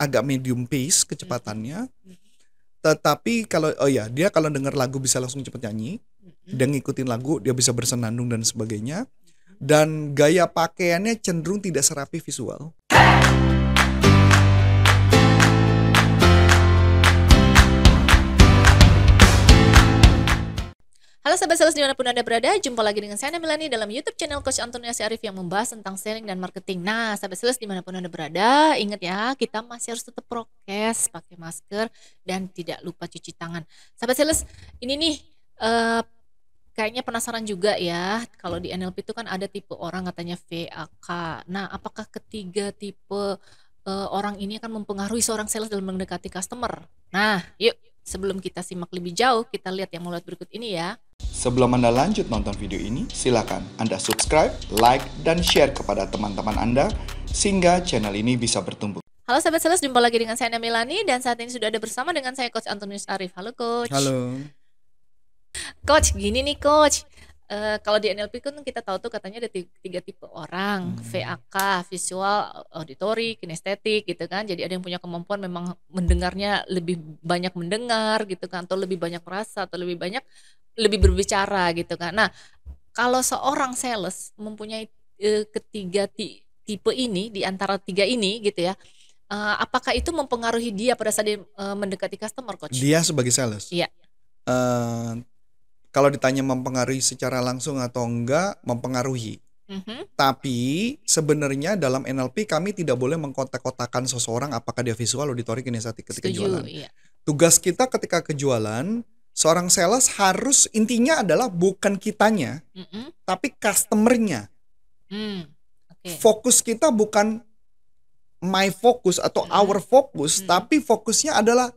agak medium pace kecepatannya. Mm-hmm. Tetapi kalau oh ya, dia kalau dengar lagu bisa langsung cepat nyanyi. Mm-hmm. Dan ngikutin lagu, dia bisa bersenandung dan sebagainya. Dan gaya pakaiannya cenderung tidak serapi visual. Hey! Halo sahabat sales dimanapun Anda berada, jumpa lagi dengan saya Namilani dalam YouTube channel Coach Antonius Syarif yang membahas tentang selling dan marketing. Nah, sahabat sales dimanapun Anda berada, ingat ya, kita masih harus tetap prokes, pakai masker, dan tidak lupa cuci tangan. Sahabat sales, ini nih, uh, kayaknya penasaran juga ya, kalau di NLP itu kan ada tipe orang katanya VAK. Nah, apakah ketiga tipe uh, orang ini akan mempengaruhi seorang sales dalam mendekati customer? Nah, yuk. Sebelum kita simak lebih jauh, kita lihat yang mulut berikut ini ya. Sebelum Anda lanjut nonton video ini, silakan Anda subscribe, like, dan share kepada teman-teman Anda sehingga channel ini bisa bertumbuh. Halo sahabat sales, jumpa lagi dengan saya Milani dan saat ini sudah ada bersama dengan saya Coach Antonius Arif. Halo Coach. Halo. Coach, gini nih Coach. Uh, kalau di NLP kan kita tahu tuh katanya ada tiga tipe orang, hmm. VAK, visual, auditory, kinestetik gitu kan. Jadi ada yang punya kemampuan memang mendengarnya lebih banyak mendengar gitu kan atau lebih banyak merasa atau lebih banyak lebih berbicara gitu kan. Nah, kalau seorang sales mempunyai e, ketiga ti, tipe ini di antara tiga ini gitu ya. E, apakah itu mempengaruhi dia pada saat dia e, mendekati customer coach? Dia sebagai sales. Iya. E, kalau ditanya mempengaruhi secara langsung atau enggak, mempengaruhi. Mm-hmm. Tapi sebenarnya dalam NLP kami tidak boleh mengkotak-kotakan seseorang apakah dia visual, auditory, kinestetik ketika Setuju, jualan. Iya. Tugas kita ketika kejualan seorang sales harus intinya adalah bukan kitanya, mm -mm. tapi customernya. Mm. Okay. Fokus kita bukan my focus atau mm. our focus, mm. tapi fokusnya adalah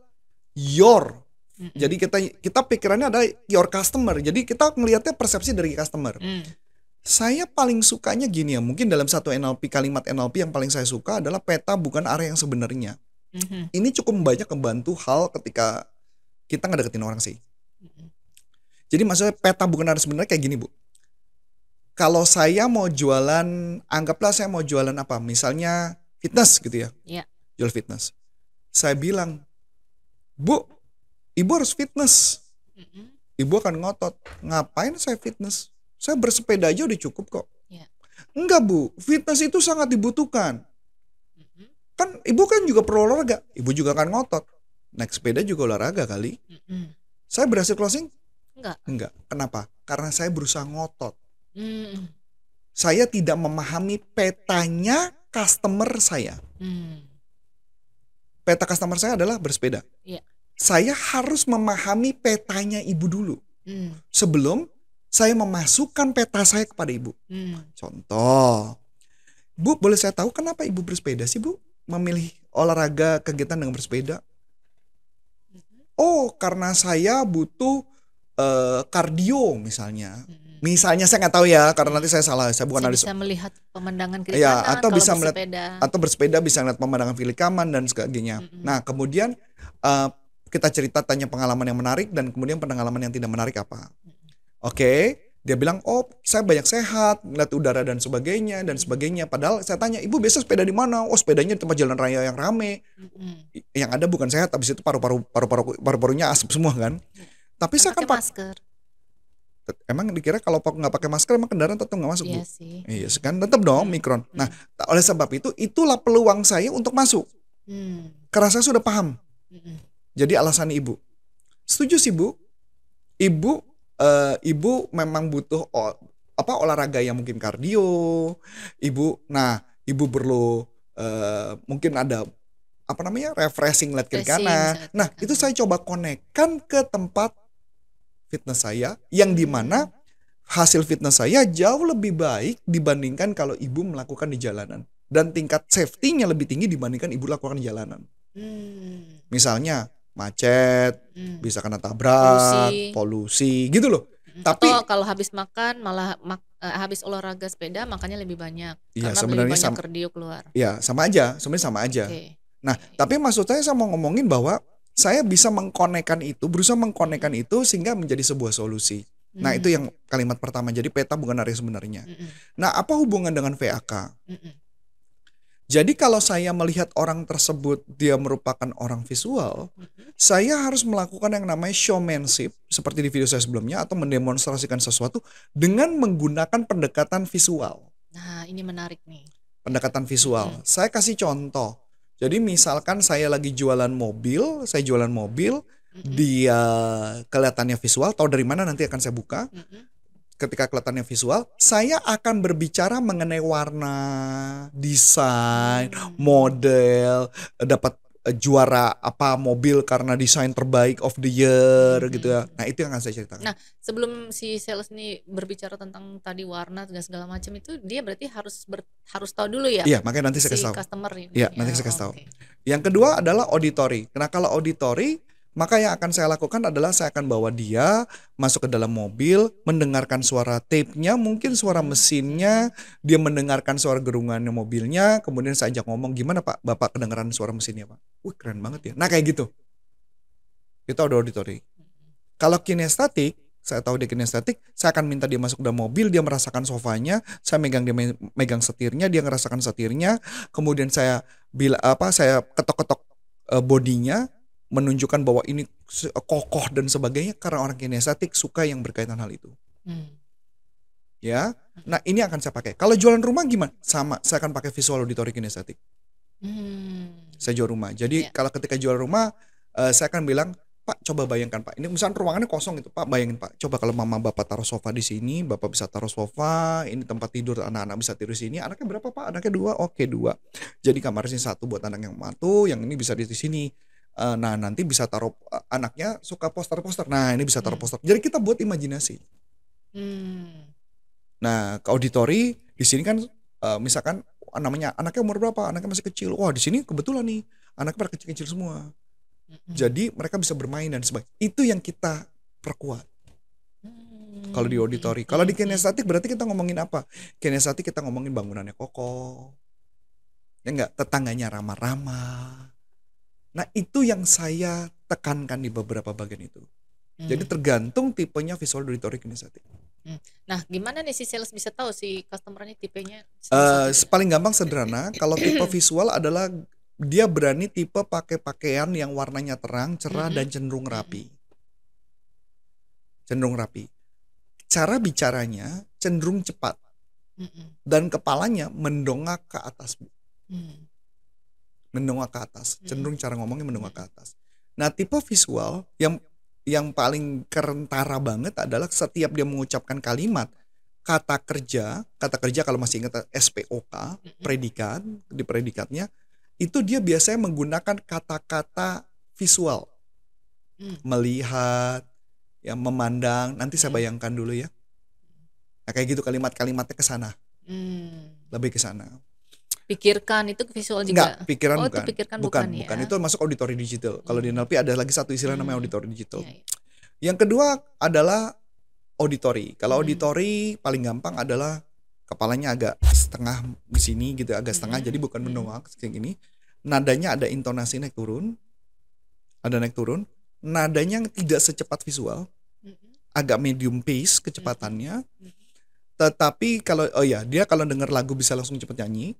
your. Mm -mm. Jadi kita kita pikirannya adalah your customer. Jadi kita melihatnya persepsi dari customer. Mm. Saya paling sukanya gini ya, mungkin dalam satu NLP kalimat NLP yang paling saya suka adalah peta bukan area yang sebenarnya. Mm -hmm. Ini cukup banyak membantu hal ketika kita nggak deketin orang sih. Jadi maksudnya peta bukan harus sebenarnya kayak gini bu. Kalau saya mau jualan, anggaplah saya mau jualan apa, misalnya fitness gitu ya, ya. jual fitness. Saya bilang, bu, ibu harus fitness. Ibu akan ngotot, ngapain saya fitness? Saya bersepeda aja udah cukup kok. Iya. Enggak bu, fitness itu sangat dibutuhkan. Kan ibu kan juga perlu olahraga, ibu juga akan ngotot. Naik sepeda juga olahraga kali. Saya berhasil closing? Enggak. Enggak. Kenapa? Karena saya berusaha ngotot. Mm. Saya tidak memahami petanya customer saya. Mm. Peta customer saya adalah bersepeda. Yeah. Saya harus memahami petanya ibu dulu. Mm. Sebelum saya memasukkan peta saya kepada ibu. Mm. Contoh, Bu, boleh saya tahu kenapa ibu bersepeda sih, Bu? Memilih olahraga kegiatan dengan bersepeda? oh karena saya butuh uh, misalnya hmm. misalnya saya nggak tahu ya karena nanti saya salah saya bukan saya analis bisa melihat pemandangan kiri ya, kanan atau bisa bersepeda. melihat atau bersepeda bisa melihat pemandangan kiri kanan dan sebagainya hmm. nah kemudian uh, kita cerita tanya pengalaman yang menarik dan kemudian pengalaman yang tidak menarik apa hmm. oke okay dia bilang oh saya banyak sehat melihat udara dan sebagainya dan sebagainya padahal saya tanya ibu biasa sepeda di mana oh sepedanya di tempat jalan raya yang rame mm-hmm. yang ada bukan sehat habis itu paru-paru paru-paru paru-parunya asap semua kan mm. tapi saya kan masker emang dikira kalau nggak pakai masker emang kendaraan tetap nggak masuk iya sih. iya yes, kan tetap dong mikron mm. nah oleh sebab itu itulah peluang saya untuk masuk mm. karena saya sudah paham mm-hmm. jadi alasan ibu setuju sih bu ibu uh, ibu memang butuh ol, apa olahraga yang mungkin kardio ibu nah ibu perlu uh, mungkin ada apa namanya refreshing lihat kiri kanan nah itu saya coba konekkan ke tempat fitness saya yang dimana hasil fitness saya jauh lebih baik dibandingkan kalau ibu melakukan di jalanan dan tingkat safety-nya lebih tinggi dibandingkan ibu lakukan di jalanan. Hmm. Misalnya macet, hmm. bisa kena tabrak, polusi, polusi gitu loh. Hmm. Tapi Atau kalau habis makan malah mak, uh, habis olahraga sepeda makannya lebih banyak ya, karena sebenarnya banyak sama, kardio keluar. Iya, sama aja, sebenarnya sama aja. Okay. Nah, okay. tapi maksud saya saya mau ngomongin bahwa saya bisa mengkonekkan itu, berusaha mengkonekkan itu sehingga menjadi sebuah solusi. Mm. Nah, hmm. itu yang kalimat pertama. Jadi peta bukan area sebenarnya. Mm -mm. Nah, apa hubungan dengan VAK? Mm -mm. Jadi kalau saya melihat orang tersebut dia merupakan orang visual, saya harus melakukan yang namanya showmanship seperti di video saya sebelumnya atau mendemonstrasikan sesuatu dengan menggunakan pendekatan visual. Nah, ini menarik nih. Pendekatan visual. Hmm. Saya kasih contoh. Jadi misalkan saya lagi jualan mobil, saya jualan mobil, hmm dia kelihatannya visual, tahu dari mana nanti akan saya buka. hmm ketika kelihatannya visual, saya akan berbicara mengenai warna, desain, model, dapat eh, juara apa mobil karena desain terbaik of the year hmm. gitu ya. Nah, itu yang akan saya ceritakan. Nah, sebelum si sales ini berbicara tentang tadi warna dan segala macam itu, dia berarti harus ber, harus tahu dulu ya. Iya, makanya nanti saya kasih tahu. customer ini. Iya, ya, nanti saya kasih okay. tahu. Yang kedua adalah auditory. Karena kalau auditory maka yang akan saya lakukan adalah saya akan bawa dia masuk ke dalam mobil, mendengarkan suara tape-nya, mungkin suara mesinnya, dia mendengarkan suara gerungannya mobilnya, kemudian saya ajak ngomong, gimana Pak, Bapak kedengaran suara mesinnya Pak? Wih keren banget ya. Nah kayak gitu. Itu ada auditory. Kalau kinestatik, saya tahu dia kinestetik, saya akan minta dia masuk dalam mobil, dia merasakan sofanya, saya megang dia megang setirnya, dia merasakan setirnya, kemudian saya bila apa saya ketok-ketok e, bodinya, menunjukkan bahwa ini kokoh dan sebagainya karena orang kinestetik suka yang berkaitan hal itu. Hmm. Ya. Nah, ini akan saya pakai. Kalau jualan rumah gimana? Sama, saya akan pakai visual auditory kinestetik. Hmm. Saya jual rumah. Jadi yeah. kalau ketika jual rumah, uh, saya akan bilang, "Pak, coba bayangkan, Pak. Ini misalnya ruangannya kosong itu, Pak. Bayangin, Pak. Coba kalau mama bapak taruh sofa di sini, bapak bisa taruh sofa, ini tempat tidur anak-anak bisa tidur di sini. Anaknya berapa, Pak? Anaknya dua. Oke, dua. Jadi kamar sini satu buat anak yang matu, yang ini bisa di sini. Eh, nah nanti bisa taruh uh, anaknya suka poster-poster nah ini bisa taruh hmm. poster jadi kita buat imajinasi hmm. nah ke auditori di sini kan uh, misalkan namanya anaknya umur berapa anaknya masih kecil wah di sini kebetulan nih anaknya pada kecil-kecil semua hmm. jadi mereka bisa bermain dan sebagainya itu yang kita perkuat hmm. kalau di auditori kalau di hmm. kinestetik berarti kita ngomongin apa kinestetik kita ngomongin bangunannya kokoh ya enggak tetangganya ramah-ramah Nah, itu yang saya tekankan di beberapa bagian itu. Hmm. Jadi tergantung tipenya visual auditory kinesthetic. Hmm. Nah, gimana nih si sales bisa tahu si customer ini tipenya? Uh, paling gampang sederhana, kalau tipe visual adalah dia berani tipe pakai pakaian yang warnanya terang, cerah -hmm. dan cenderung hmm. rapi. Cenderung rapi. Cara bicaranya cenderung cepat. Mm -hmm. Dan kepalanya mendongak ke atas. Mm mendongak ke atas hmm. cenderung cara ngomongnya mendongak ke atas nah tipe visual yang yang paling kerentara banget adalah setiap dia mengucapkan kalimat kata kerja kata kerja kalau masih ingat SPOK hmm. predikat di predikatnya itu dia biasanya menggunakan kata-kata visual hmm. melihat ya memandang nanti saya bayangkan dulu ya nah, kayak gitu kalimat-kalimatnya ke sana lebih ke sana pikirkan itu visual juga Enggak, pikiran oh, bukan. pikirkan bukan bukan, ya. itu masuk auditory digital kalau di NLP ada lagi satu istilah hmm. namanya auditory digital ya, ya. yang kedua adalah auditory kalau hmm. auditory paling gampang adalah kepalanya agak setengah di sini gitu agak setengah hmm, jadi bukan hmm. mendongak kayak gini nadanya ada intonasi naik turun ada naik turun nadanya tidak secepat visual agak medium pace kecepatannya tetapi kalau oh ya dia kalau dengar lagu bisa langsung cepat nyanyi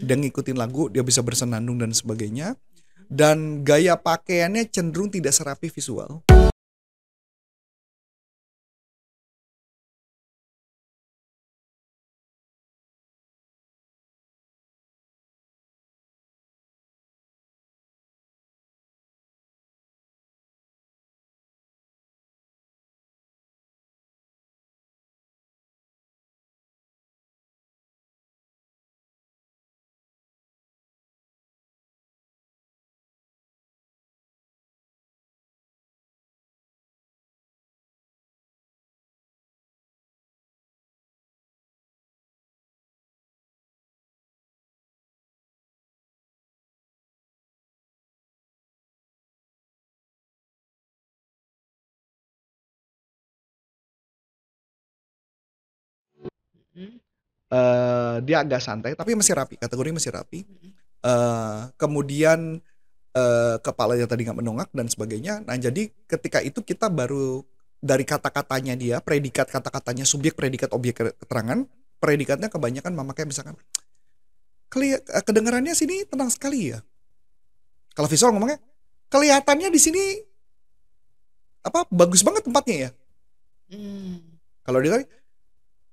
dia ngikutin lagu dia bisa bersenandung dan sebagainya dan gaya pakaiannya cenderung tidak serapi visual. Uh, dia agak santai tapi masih rapi kategori masih rapi uh, kemudian uh, kepalanya tadi nggak menongak dan sebagainya nah jadi ketika itu kita baru dari kata-katanya dia predikat kata-katanya subjek predikat objek keterangan predikatnya kebanyakan mama kayak misalkan kedengarannya sini tenang sekali ya kalau visual ngomongnya kelihatannya di sini apa bagus banget tempatnya ya hmm. kalau dia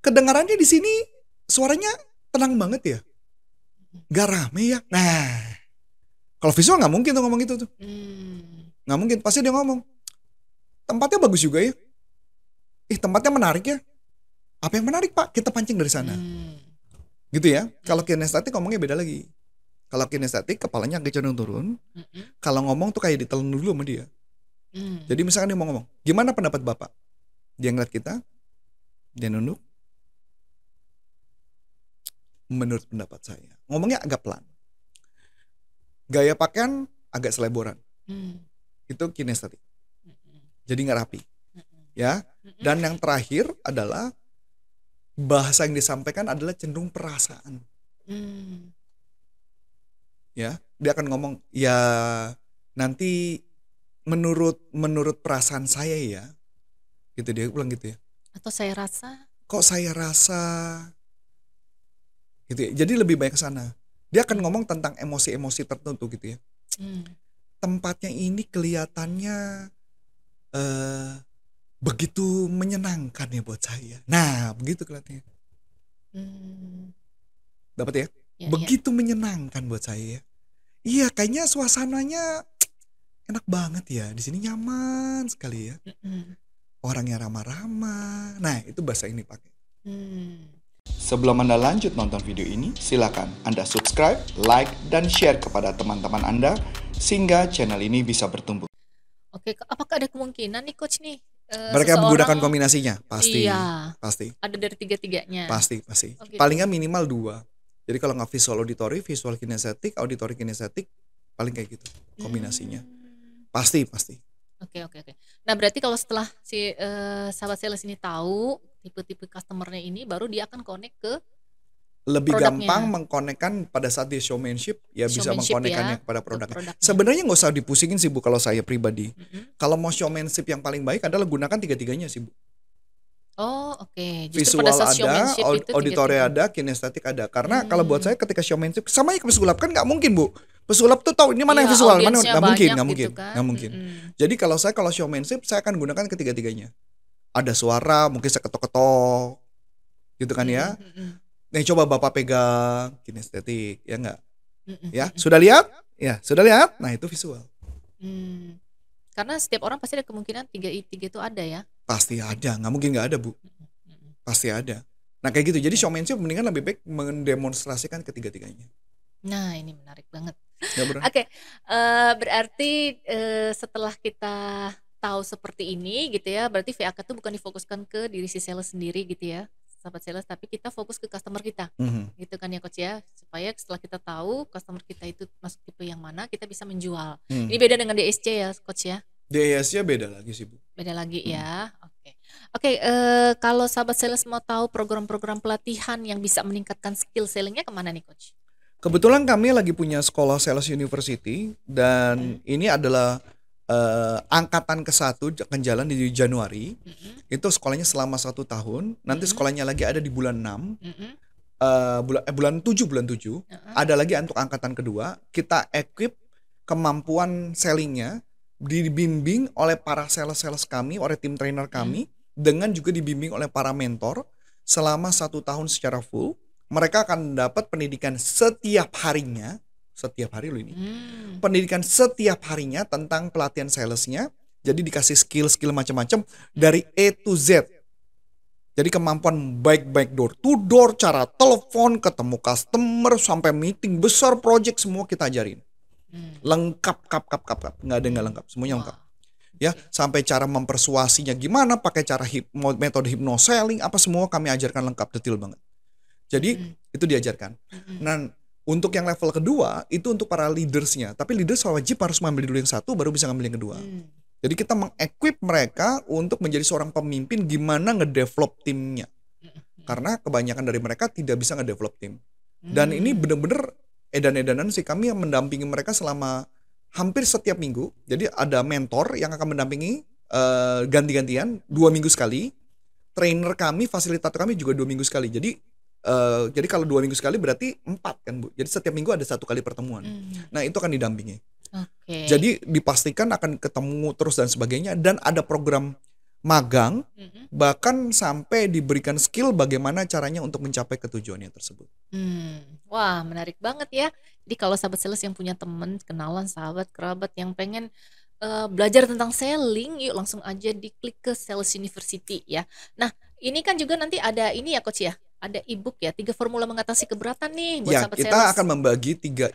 kedengarannya di sini suaranya tenang banget ya. Gak rame ya. Nah, kalau visual nggak mungkin tuh ngomong gitu tuh. Hmm. Nggak hmm. mungkin, pasti dia ngomong. Tempatnya bagus juga ya. Ih, tempatnya menarik ya. Apa yang menarik pak? Kita pancing dari sana. Hmm. Gitu ya. Kalau kinestetik ngomongnya beda lagi. Kalau kinestetik kepalanya agak cenderung turun. Hmm. Kalau ngomong tuh kayak ditelan dulu sama dia. Hmm. Jadi misalkan dia mau ngomong, gimana pendapat bapak? Dia ngeliat kita, dia nunduk, menurut pendapat saya. Ngomongnya agak pelan. Gaya pakaian agak seleboran. Hmm. Itu kinestetik. Jadi nggak rapi. Ya. Dan yang terakhir adalah bahasa yang disampaikan adalah cenderung perasaan. Hmm. Ya, dia akan ngomong, "Ya, nanti menurut menurut perasaan saya ya." Gitu dia bilang gitu ya. Atau saya rasa? Kok saya rasa gitu ya. Jadi lebih banyak ke sana. Dia akan ngomong tentang emosi-emosi tertentu gitu ya. Hmm. Tempatnya ini kelihatannya uh, begitu menyenangkan ya buat saya. Nah, begitu kelihatannya. Hmm. Dapat ya? ya, ya. begitu ya. menyenangkan buat saya ya. Iya, kayaknya suasananya enak banget ya. Di sini nyaman sekali ya. Hmm. Orangnya ramah-ramah. Nah, itu bahasa ini pakai. Hmm. Sebelum Anda lanjut nonton video ini, silakan Anda subscribe, like, dan share kepada teman-teman Anda sehingga channel ini bisa bertumbuh. Oke, apakah ada kemungkinan nih coach nih Uh, mereka seseorang, menggunakan kombinasinya pasti iya, pasti ada dari tiga tiganya pasti pasti Okay. palingnya minimal dua jadi kalau nggak visual auditory visual kinestetik auditory kinestetik paling kayak gitu kombinasinya hmm. pasti pasti oke okay, oke okay, oke okay. nah berarti kalau setelah si uh, sahabat sales ini tahu tipe-tipe customernya ini baru dia akan connect ke lebih produknya. gampang mengkonekkan pada saat dia showmanship ya showmanship bisa ya, mengkonekkannya ya, kepada produknya. produknya. Sebenarnya nggak usah dipusingin sih Bu kalau saya pribadi. Mm-hmm. Kalau mau showmanship yang paling baik adalah gunakan tiga-tiganya sih Bu. Oh, oke. Okay. Visual pada ada, auditory auditori ada, kinestetik ada. Karena hmm. kalau buat hmm. saya ketika showmanship sama ya pesulap kan nggak mungkin, Bu. Pesulap tuh tahu ini mana ya, yang iya, visual, mana yang mungkin, nggak mungkin, nggak gitu mungkin. Kan? Gak mungkin. Hmm. Jadi kalau saya kalau showmanship saya akan gunakan ketiga-tiganya ada suara mungkin seketok-ketok gitu kan ya nih coba bapak pegang kinestetik ya enggak ya sudah lihat ya sudah lihat nah itu visual hmm. karena setiap orang pasti ada kemungkinan tiga tiga itu ada ya pasti ada nggak mungkin nggak ada bu pasti ada nah kayak gitu jadi showmanship mendingan lebih baik mendemonstrasikan ketiga-tiganya nah ini menarik banget oke okay. uh, eh, berarti uh, setelah kita tahu seperti ini gitu ya berarti VAK itu bukan difokuskan ke diri si sales sendiri gitu ya sahabat sales tapi kita fokus ke customer kita mm-hmm. gitu kan ya coach ya supaya setelah kita tahu customer kita itu masuk tipe yang mana kita bisa menjual mm. ini beda dengan DSC ya coach ya DSC beda lagi sih bu beda lagi mm. ya hmm. oke okay. oke okay, uh, eh, kalau sahabat sales mau tahu program-program pelatihan yang bisa meningkatkan skill sellingnya kemana nih coach kebetulan kami lagi punya sekolah sales university dan mm. ini adalah uh, angkatan ke satu akan jalan di Januari. Mm-hmm. Itu sekolahnya selama satu tahun. Nanti mm-hmm. sekolahnya lagi ada di bulan enam, Mm-hmm. Uh, eh, bulan eh, bulan tujuh. bulan tujuh uh-huh. Ada lagi untuk angkatan kedua, kita equip kemampuan sellingnya dibimbing oleh para sales-sales kami, oleh tim trainer kami, mm-hmm. dengan juga dibimbing oleh para mentor selama satu tahun secara full. Mereka akan dapat pendidikan setiap harinya setiap hari loh ini. Hmm. Pendidikan setiap harinya tentang pelatihan salesnya. Jadi dikasih skill-skill macam-macam dari A to Z. Jadi kemampuan baik-baik door to door, cara telepon, ketemu customer, sampai meeting besar, project semua kita ajarin. Hmm. Lengkap, kap, kap, kap, kap. Nggak ada nggak lengkap, semuanya lengkap. Ya, sampai cara mempersuasinya gimana, pakai cara hip, metode selling, apa semua kami ajarkan lengkap, detail banget. Jadi hmm. itu diajarkan. Hmm. Nah, untuk yang level kedua itu untuk para leadersnya, tapi leaders wajib harus mengambil dulu yang satu baru bisa ngambil yang kedua. Hmm. Jadi kita mengequip mereka untuk menjadi seorang pemimpin gimana ngedevelop timnya. Hmm. Karena kebanyakan dari mereka tidak bisa ngedevelop tim. Dan ini hmm. bener-bener edan-edanan sih kami yang mendampingi mereka selama hampir setiap minggu. Jadi ada mentor yang akan mendampingi uh, ganti-gantian dua minggu sekali. Trainer kami, fasilitator kami juga dua minggu sekali. Jadi Eh, jadi kalau dua minggu sekali berarti empat kan bu. Jadi setiap minggu ada satu kali pertemuan. Mm. Nah itu akan didampingi. Okay. Jadi dipastikan akan ketemu terus dan sebagainya dan ada program magang mm-hmm. bahkan sampai diberikan skill bagaimana caranya untuk mencapai ketujuannya tersebut. Hmm. Wah menarik banget ya. Jadi kalau sahabat sales yang punya teman, kenalan, sahabat, kerabat yang pengen uh, belajar tentang selling, yuk langsung aja diklik ke Sales University ya. Nah ini kan juga nanti ada ini ya coach ya ada ebook ya tiga formula mengatasi keberatan nih buat ya, sahabat kita sales. akan membagi tiga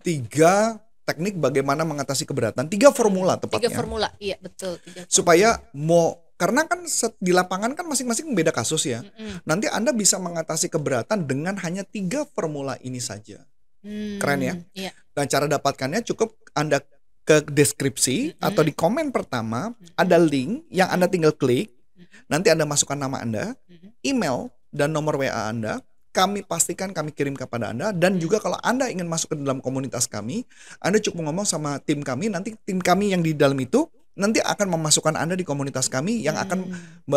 tiga teknik bagaimana mengatasi keberatan tiga formula tepatnya tiga formula iya betul tiga formula. supaya mau karena kan di lapangan kan masing-masing beda kasus ya. Mm-mm. Nanti Anda bisa mengatasi keberatan dengan hanya tiga formula ini saja. Mm, Keren ya. Iya. Dan nah, cara dapatkannya cukup Anda ke deskripsi mm-hmm. atau di komen pertama mm-hmm. ada link yang Anda tinggal klik. Mm-hmm. Nanti Anda masukkan nama Anda, mm-hmm. email, dan nomor WA Anda. Kami pastikan kami kirim kepada Anda dan juga kalau Anda ingin masuk ke dalam komunitas kami, Anda cukup ngomong sama tim kami, nanti tim kami yang di dalam itu nanti akan memasukkan Anda di komunitas kami yang hmm. akan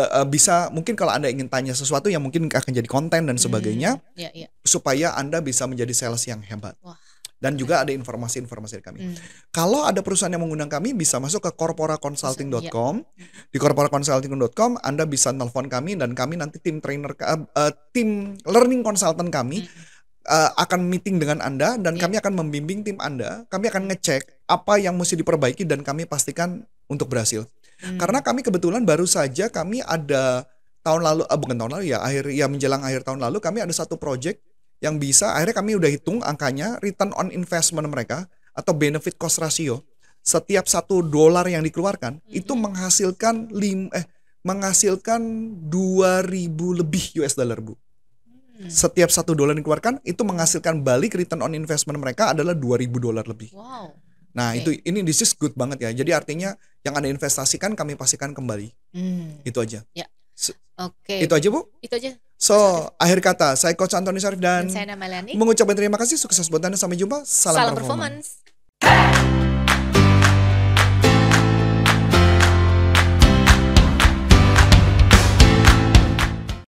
uh, e, bisa mungkin kalau Anda ingin tanya sesuatu yang mungkin akan jadi konten dan hmm. sebagainya hmm. Ya, yeah, yeah. supaya Anda bisa menjadi sales yang hebat. Wah dan juga ada informasi-informasi dari kami. Mm. Kalau ada perusahaan yang mengundang kami bisa masuk ke corporaconsulting.com. Iya. Di corporaconsulting.com Anda bisa telepon kami dan kami nanti tim trainer uh, tim learning consultant kami uh, akan meeting dengan Anda dan yeah. kami akan membimbing tim Anda. Kami akan ngecek apa yang mesti diperbaiki dan kami pastikan untuk berhasil. Mm. Karena kami kebetulan baru saja kami ada tahun lalu uh, bukan tahun lalu ya akhir ya menjelang akhir tahun lalu kami ada satu project yang bisa akhirnya kami udah hitung angkanya return on investment mereka atau benefit cost ratio setiap satu dolar yang dikeluarkan mm-hmm. itu menghasilkan lim eh menghasilkan 2000 lebih US dollar Bu. Mm. Setiap satu dolar yang dikeluarkan itu menghasilkan balik return on investment mereka adalah 2000 dolar lebih. Wow. Nah, okay. itu ini this is good banget ya. Jadi artinya yang Anda investasikan kami pastikan kembali. Mm. Itu aja. Ya. Oke. Okay. Itu aja, Bu? Itu aja. So, akhir kata, saya Coach Antoni Sarif dan, dan saya mengucapkan terima kasih, sukses buat Anda, sampai jumpa, salam, salam performance. performance.